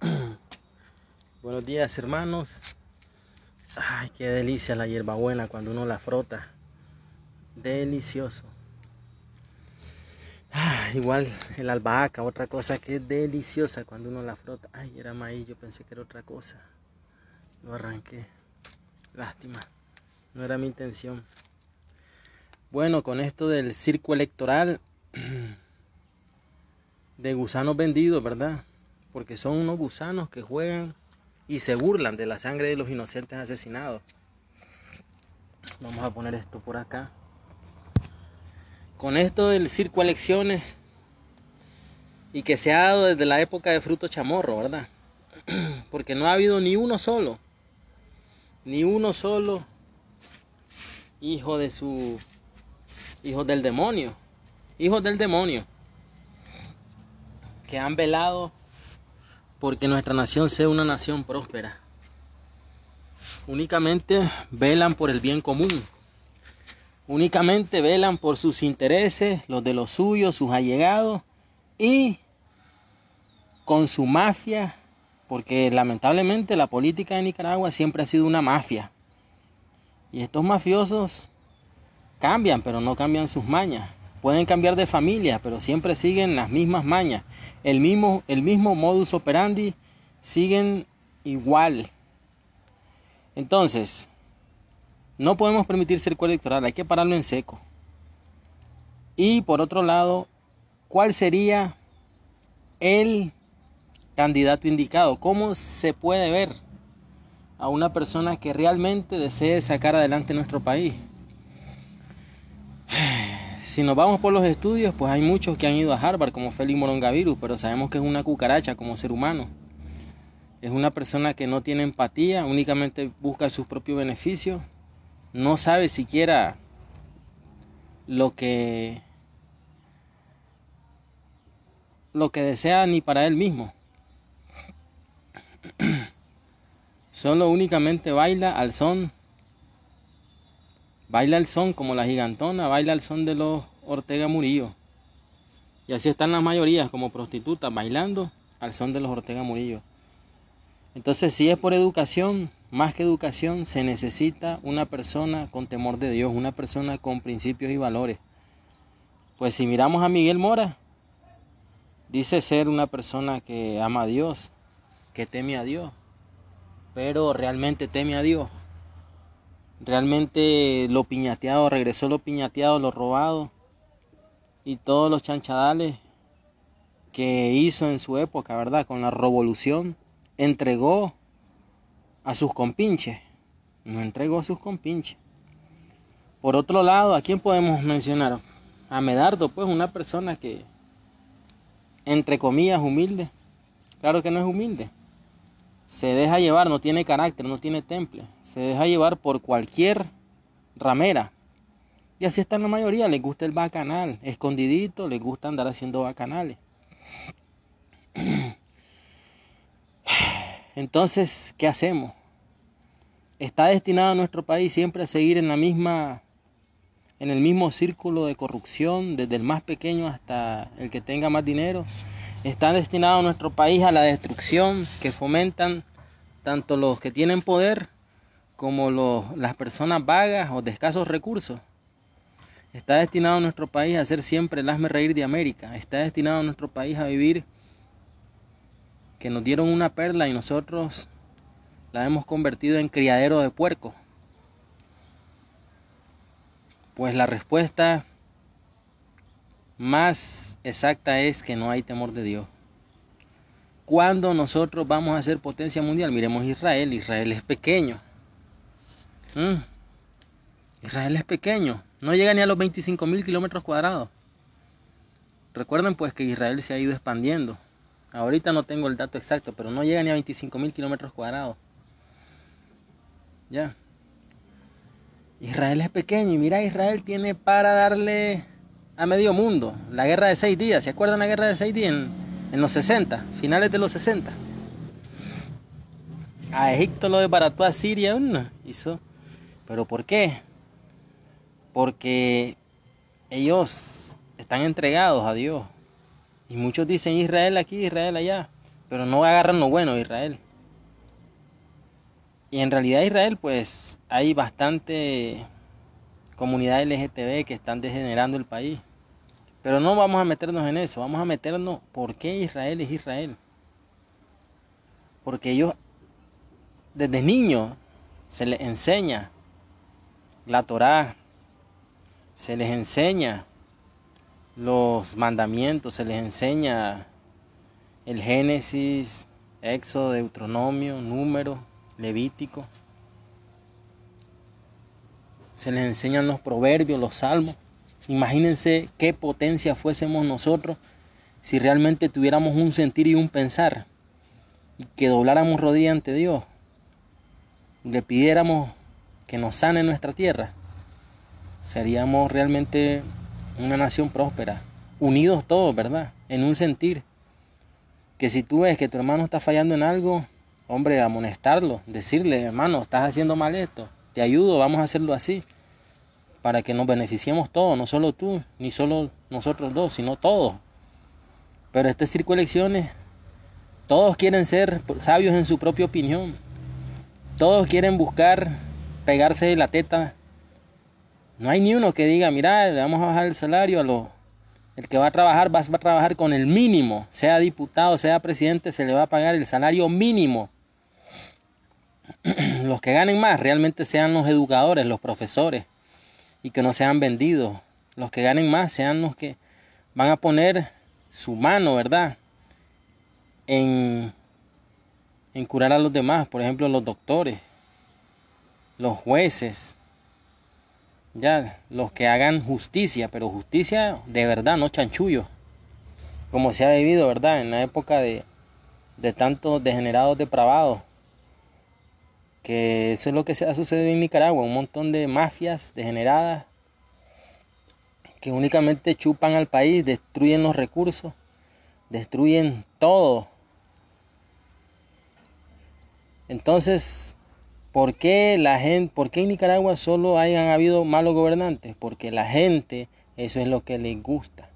Buenos días hermanos. Ay, qué delicia la hierbabuena cuando uno la frota. Delicioso. Ah, igual el albahaca, otra cosa que es deliciosa cuando uno la frota. Ay, era maíz, yo pensé que era otra cosa. Lo arranqué. Lástima. No era mi intención. Bueno, con esto del circo electoral de gusanos vendidos, ¿verdad? porque son unos gusanos que juegan y se burlan de la sangre de los inocentes asesinados. Vamos a poner esto por acá. Con esto del circo elecciones y que se ha dado desde la época de Fruto Chamorro, ¿verdad? Porque no ha habido ni uno solo, ni uno solo hijo de su, hijo del demonio, hijos del demonio, que han velado porque nuestra nación sea una nación próspera. Únicamente velan por el bien común. Únicamente velan por sus intereses, los de los suyos, sus allegados y con su mafia, porque lamentablemente la política de Nicaragua siempre ha sido una mafia. Y estos mafiosos cambian, pero no cambian sus mañas. Pueden cambiar de familia, pero siempre siguen las mismas mañas. El mismo, el mismo modus operandi siguen igual. Entonces, no podemos permitir circo electoral, hay que pararlo en seco. Y por otro lado, ¿cuál sería el candidato indicado? ¿Cómo se puede ver a una persona que realmente desee sacar adelante nuestro país? Si nos vamos por los estudios, pues hay muchos que han ido a Harvard, como Félix Morongavirus, pero sabemos que es una cucaracha como ser humano. Es una persona que no tiene empatía, únicamente busca sus propios beneficios, no sabe siquiera lo que lo que desea ni para él mismo. Solo únicamente baila al son Baila el son como la gigantona, baila el son de los Ortega Murillo. Y así están las mayorías como prostitutas bailando al son de los Ortega Murillo. Entonces, si es por educación, más que educación, se necesita una persona con temor de Dios, una persona con principios y valores. Pues si miramos a Miguel Mora, dice ser una persona que ama a Dios, que teme a Dios, pero realmente teme a Dios. Realmente lo piñateado, regresó lo piñateado, lo robado y todos los chanchadales que hizo en su época, ¿verdad? Con la revolución, entregó a sus compinches. No entregó a sus compinches. Por otro lado, ¿a quién podemos mencionar? A Medardo, pues una persona que, entre comillas, humilde. Claro que no es humilde se deja llevar, no tiene carácter, no tiene temple, se deja llevar por cualquier ramera. Y así está la mayoría, les gusta el bacanal, escondidito, les gusta andar haciendo bacanales. Entonces, ¿qué hacemos? Está destinado nuestro país siempre a seguir en la misma en el mismo círculo de corrupción, desde el más pequeño hasta el que tenga más dinero, Está destinado nuestro país a la destrucción que fomentan tanto los que tienen poder como las personas vagas o de escasos recursos. Está destinado nuestro país a ser siempre el hazme reír de América. Está destinado nuestro país a vivir que nos dieron una perla y nosotros la hemos convertido en criadero de puerco. Pues la respuesta más exacta es que no hay temor de Dios. ¿Cuándo nosotros vamos a ser potencia mundial? Miremos Israel. Israel es pequeño. Mm. Israel es pequeño. No llega ni a los 25 mil kilómetros cuadrados. Recuerden pues que Israel se ha ido expandiendo. Ahorita no tengo el dato exacto, pero no llega ni a 25.000 mil kilómetros cuadrados. Ya. Israel es pequeño y mira, Israel tiene para darle a medio mundo. La guerra de seis días, ¿se acuerdan la guerra de seis días? En, los 60, finales de los 60. A Egipto lo desbarató a Siria, ¿no? hizo. ¿Pero por qué? Porque ellos están entregados a Dios. Y muchos dicen Israel aquí, Israel allá. Pero no agarran lo bueno Israel. Y en realidad Israel pues hay bastante comunidad LGTB que están degenerando el país. Pero no vamos a meternos en eso, vamos a meternos por qué Israel es Israel. Porque ellos, desde niños, se les enseña la Torá, se les enseña los mandamientos, se les enseña el Génesis, Éxodo, Deuteronomio, Número, Levítico se les enseñan los proverbios, los salmos. Imagínense qué potencia fuésemos nosotros si realmente tuviéramos un sentir y un pensar y que dobláramos rodilla ante Dios, le pidiéramos que nos sane nuestra tierra, seríamos realmente una nación próspera, unidos todos, ¿verdad? En un sentir. Que si tú ves que tu hermano está fallando en algo, hombre, amonestarlo, decirle, hermano, estás haciendo mal esto, te ayudo, vamos a hacerlo así, para que nos beneficiemos todos, no solo tú, ni solo nosotros dos, sino todos. Pero este circo elecciones, todos quieren ser sabios en su propia opinión, todos quieren buscar pegarse de la teta. No hay ni uno que diga, mira, le vamos a bajar el salario a los el que va a trabajar va a trabajar con el mínimo, sea diputado, sea presidente, se le va a pagar el salario mínimo. los que ganen más realmente sean los educadores, los profesores, y que no sean vendidos. Los que ganen más sean los que van a poner su mano, ¿verdad? En, en curar a los demás, por ejemplo, los doctores, los jueces, ya, los que hagan justicia, pero justicia de verdad, no chanchullo, como se ha vivido, ¿verdad? En la época de, de tantos degenerados depravados que eso es lo que ha sucedido en Nicaragua, un montón de mafias degeneradas que únicamente chupan al país, destruyen los recursos, destruyen todo. Entonces, ¿por qué la gente, por en Nicaragua solo hayan habido malos gobernantes? Porque la gente eso es lo que les gusta.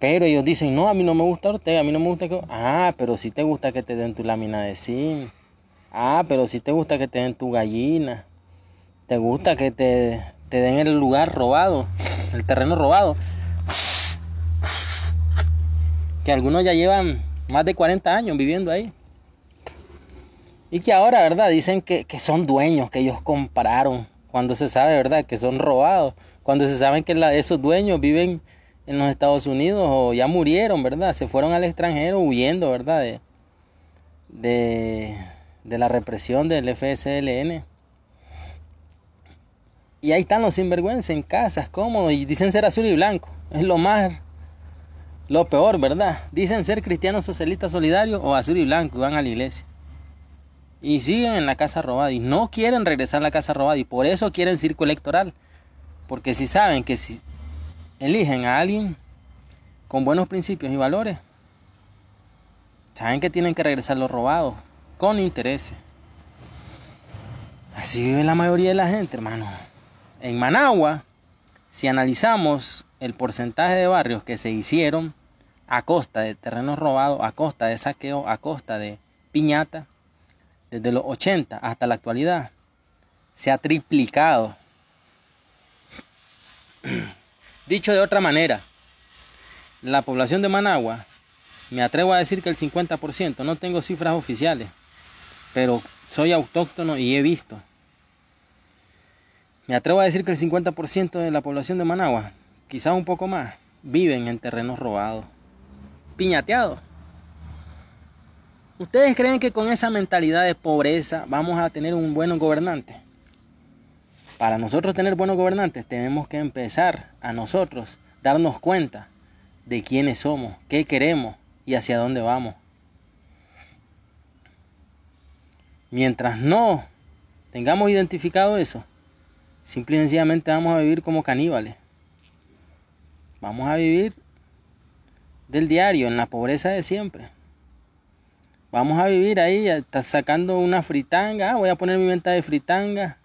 Pero ellos dicen, "No, a mí no me gusta Ortega, a mí no me gusta que Ah, pero si te gusta que te den tu lámina de zinc Ah, pero si te gusta que te den tu gallina, te gusta que te, te den el lugar robado, el terreno robado. Que algunos ya llevan más de 40 años viviendo ahí. Y que ahora, ¿verdad? Dicen que, que, son dueños, que ellos compraron. Cuando se sabe, ¿verdad? Que son robados. Cuando se sabe que esos dueños viven en los Estados Unidos o ya murieron, ¿verdad? Se fueron al extranjero huyendo, ¿verdad? de, de la represión del FSLN. Y ahí están los sinvergüenzas en casas, ...como y dicen ser azul y blanco. Es lo más, lo peor, ¿verdad? Dicen ser cristianos socialistas solidarios o azul y blanco y van a la iglesia. Y siguen en la casa robada y no quieren regresar a la casa robada y por eso quieren circo electoral. Porque si saben que si eligen a alguien con buenos principios y valores, saben que tienen que regresar los robados con interés. Así vive la mayoría de la gente, hermano. En Managua, si analizamos el porcentaje de barrios que se hicieron a costa de terrenos robados, a costa de saqueo, a costa de piñata, desde los 80 hasta la actualidad, se ha triplicado. Dicho de otra manera, la población de Managua, me atrevo a decir que el 50%, no tengo cifras oficiales, pero soy autóctono y he visto. Me atrevo a decir que el 50% de la población de Managua, quizás un poco más, viven en terrenos robados, piñateados. ¿Ustedes creen que con esa mentalidad de pobreza vamos a tener un buen gobernante? Para nosotros tener buenos gobernantes tenemos que empezar a nosotros darnos cuenta de quiénes somos, qué queremos y hacia dónde vamos. Mientras no tengamos identificado eso, simple y sencillamente vamos a vivir como caníbales. Vamos a vivir del diario, en la pobreza de siempre. Vamos a vivir ahí sacando una fritanga. Ah, voy a poner mi venta de fritanga.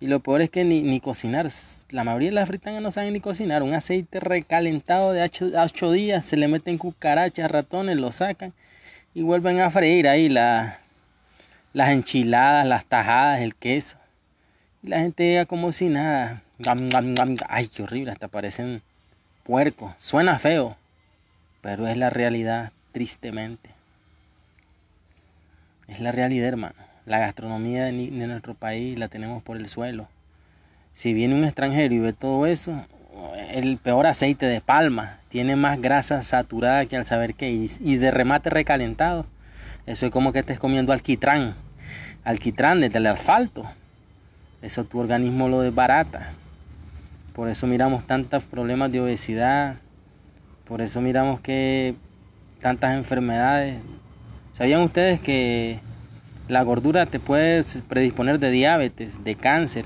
Y lo peor es que ni, cocinar. La mayoría de las fritangas no saben ni cocinar. Un aceite recalentado de 8 días. Se le meten cucarachas, ratones, lo sacan. Y vuelven a freír ahí la, las enchiladas, las tajadas, el queso. Y la gente llega como si nada. Ay, qué horrible, hasta parecen puercos. Suena feo, pero es la realidad, tristemente. Es la realidad, hermano. La gastronomía de, nuestro país la tenemos por el suelo. Si viene un extranjero y ve todo eso, el peor aceite de palma tiene más grasa saturada que al saber qué y de remate recalentado eso es como que estés comiendo alquitrán, alquitrán de el asfalto. Eso tu organismo lo desbarata. Por eso miramos tantos problemas de obesidad, por eso miramos que tantas enfermedades. ¿Sabían ustedes que la gordura te puede predisponer de diabetes, de cáncer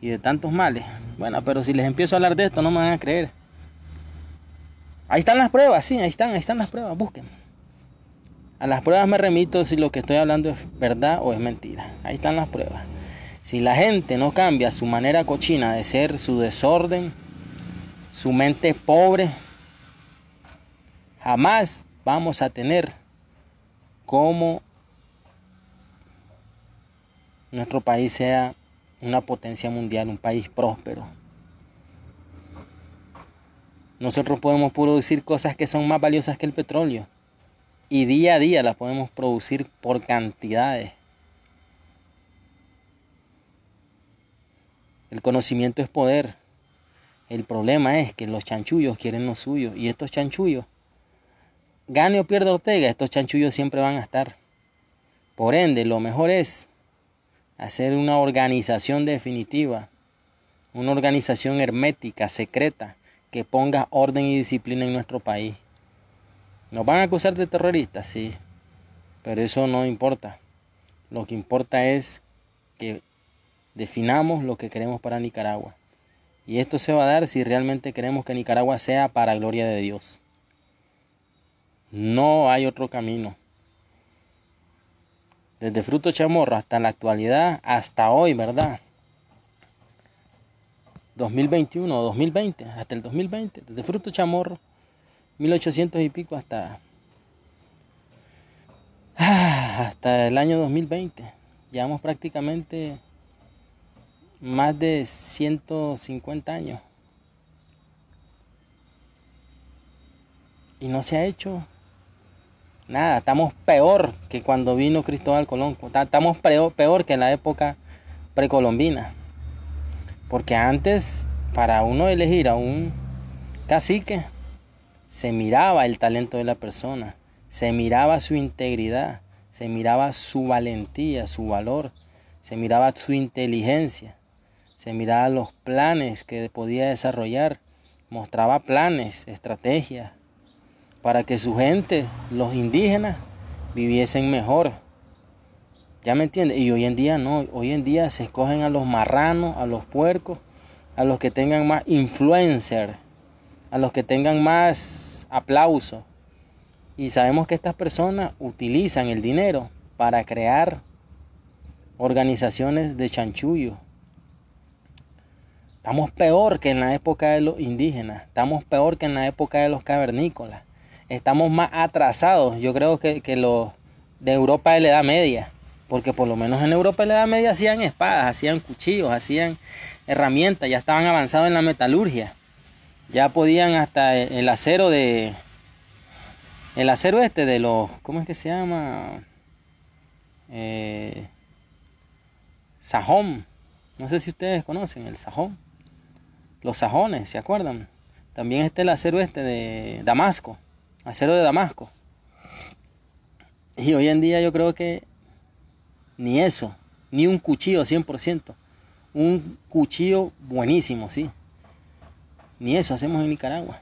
y de tantos males? Bueno, pero si les empiezo a hablar de esto no me van a creer. Ahí están las pruebas, sí, ahí están, ahí están las pruebas, busquen. A las pruebas me remito si lo que estoy hablando es verdad o es mentira. Ahí están las pruebas. Si la gente no cambia su manera cochina de ser, su desorden, su mente pobre, jamás vamos a tener como nuestro país sea una potencia mundial, un país próspero. Nosotros podemos producir cosas que son más valiosas que el petróleo y día a día las podemos producir por cantidades. El conocimiento es poder. El problema es que los chanchullos quieren lo suyo y estos chanchullos, gane o pierda Ortega, estos chanchullos siempre van a estar. Por ende, lo mejor es hacer una organización definitiva, una organización hermética, secreta, que ponga orden y disciplina en nuestro país. Nos van a acusar de terroristas, sí, pero eso no importa. Lo que importa es que definamos lo que queremos para Nicaragua. Y esto se va a dar si realmente queremos que Nicaragua sea para gloria de Dios. No hay otro camino. Desde Fruto Chamorro hasta la actualidad, hasta hoy, ¿verdad? 2021 o 2020, hasta el 2020, desde Fruto Chamorro 1800 y pico hasta hasta el año 2020. Llevamos prácticamente más de 150 años. Y no se ha hecho nada. Estamos peor que cuando vino Cristóbal Colón. Estamos peor que en la época precolombina. Porque antes, para uno elegir a un cacique, se miraba el talento de la persona, se miraba su integridad, se miraba su valentía, su valor, se miraba su inteligencia, se miraba los planes que podía desarrollar, mostraba planes, estrategias, para que su gente, los indígenas, viviesen mejor. ¿Ya me entiendes? Y hoy en día no, hoy en día se escogen a los marranos, a los puercos, a los que tengan más influencer a los que tengan más aplauso. Y sabemos que estas personas utilizan el dinero para crear organizaciones de chanchullo. Estamos peor que en la época de los indígenas, estamos peor que en la época de los cavernícolas, estamos más atrasados, yo creo que, que los de Europa de la Edad Media, porque por lo menos en Europa de la Edad Media hacían espadas, hacían cuchillos, hacían herramientas, ya estaban avanzados en la metalurgia ya podían hasta el acero de el acero este de los cómo es que se llama eh, sajón no sé si ustedes conocen el sajón los sajones se acuerdan también está el acero este de damasco acero de damasco y hoy en día yo creo que ni eso ni un cuchillo 100% un cuchillo buenísimo sí ni eso hacemos en Nicaragua.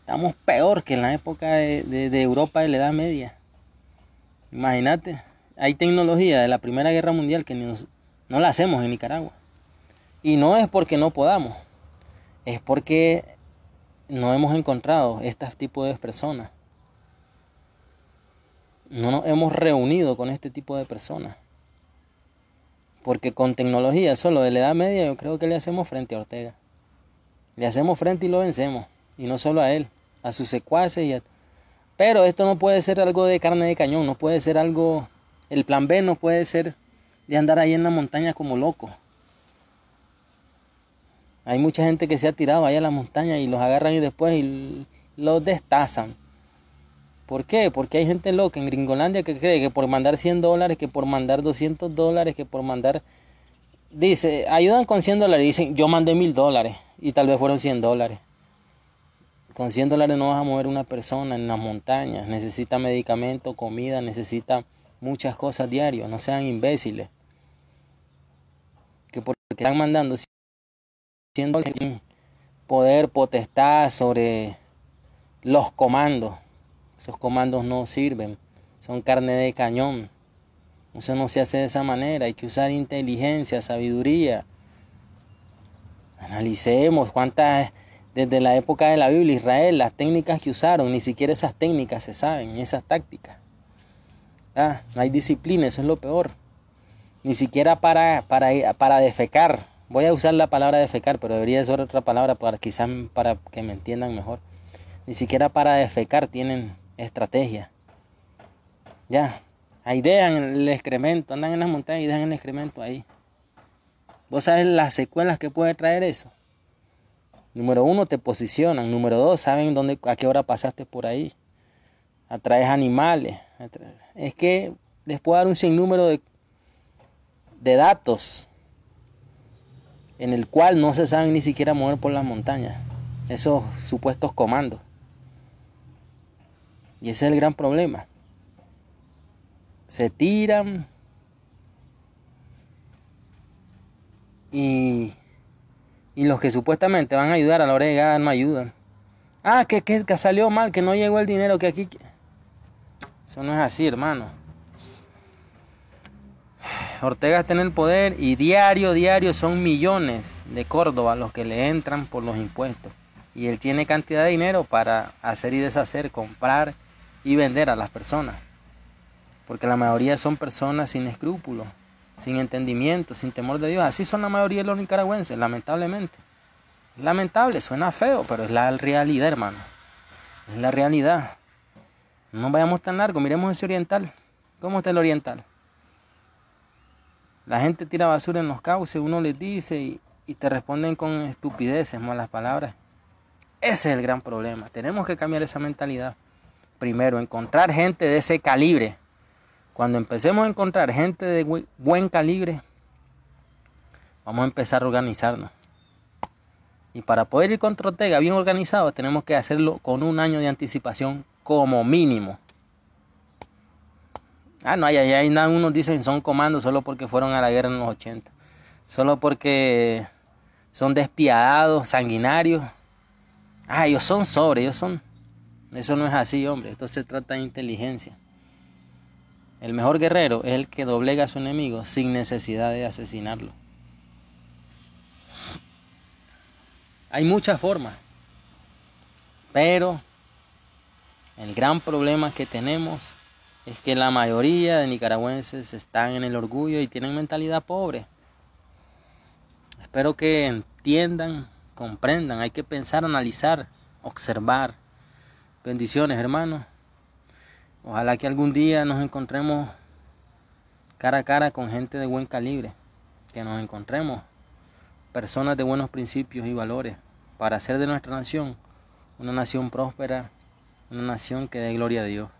Estamos peor que en la época de, Europa de la Edad Media. Imagínate, hay tecnología de la Primera Guerra Mundial que no la hacemos en Nicaragua. Y no es porque no podamos, es porque no hemos encontrado este tipo de personas. No nos hemos reunido con este tipo de personas. Porque con tecnología solo de la Edad Media yo creo que le hacemos frente a Ortega. Le hacemos frente y lo vencemos. Y no solo a él, a sus secuaces. Y a... Pero esto no puede ser algo de carne de cañón, no puede ser algo... El plan B no puede ser de andar ahí en la montaña como loco. Hay mucha gente que se ha tirado ahí a la montaña y los agarran y después los destazan. ¿Por qué? Porque hay gente loca en Gringolandia que cree que por mandar 100 dólares, que por mandar 200 dólares, que por mandar dice, ayudan con 100 dólares. Dicen, yo mandé mil dólares y tal vez fueron 100 dólares. Con 100 dólares no vas a mover una persona en las montañas. Necesita medicamento, comida, necesita muchas cosas diarias. No sean imbéciles. Que porque están mandando 100 dólares tienen poder, potestad sobre los comandos. Esos comandos no sirven. Son carne de cañón. Eso no se hace de esa manera. Hay que usar inteligencia, sabiduría. Analicemos cuántas, desde la época de la Biblia, Israel, las técnicas que usaron, ni siquiera esas técnicas se saben, esas tácticas. Ah, no hay disciplina, eso es lo peor. Ni siquiera para, para, para defecar. Voy a usar la palabra defecar, pero debería ser otra palabra para quizás para que me entiendan mejor. Ni siquiera para defecar tienen estrategia. Ya, Ahí dejan el excremento, andan en las montañas y dejan el excremento ahí. Vos sabes las secuelas que puede traer eso. Número uno, te posicionan. Número dos, saben dónde, a qué hora pasaste por ahí. Atraes animales. Es que les puedo dar un sinnúmero de, de datos en el cual no se saben ni siquiera mover por las montañas. Esos supuestos comandos. Y ese es el gran problema se tiran y, y los que supuestamente van a ayudar a la hora no ayudan. Ah, que, que salió mal, que no llegó el dinero, que aquí... Eso no es así, hermano. Ortega está en el poder y diario, diario son millones de Córdoba los que le entran por los impuestos. Y él tiene cantidad de dinero para hacer y deshacer, comprar y vender a las personas porque la mayoría son personas sin escrúpulos, sin entendimiento, sin temor de Dios. Así son la mayoría de los nicaragüenses, lamentablemente. lamentable, suena feo, pero es la realidad, hermano. Es la realidad. No vayamos tan largo, miremos ese oriental. ¿Cómo está el oriental? La gente tira basura en los cauces, uno les dice y, y te responden con estupideces, malas palabras. Ese es el gran problema. Tenemos que cambiar esa mentalidad. Primero, encontrar gente de ese calibre cuando empecemos a encontrar gente de buen calibre, vamos a empezar a organizarnos. Y para poder ir contra Ortega bien organizado, tenemos que hacerlo con un año de anticipación como mínimo. Ah, no, hay nada, unos dicen son comandos solo porque fueron a la guerra en los 80, solo porque son despiadados, sanguinarios. Ah, ellos son sobre, ellos son. Eso no es así, hombre. Esto se trata de inteligencia. El mejor guerrero es el que doblega a su enemigo sin necesidad de asesinarlo. Hay muchas formas, pero el gran problema que tenemos es que la mayoría de nicaragüenses están en el orgullo y tienen mentalidad pobre. Espero que entiendan, comprendan, hay que pensar, analizar, observar. Bendiciones, hermanos. Ojalá que algún día nos encontremos cara a cara con gente de buen calibre, que nos encontremos personas de buenos principios y valores para hacer de nuestra nación una nación próspera, una nación que dé gloria a Dios.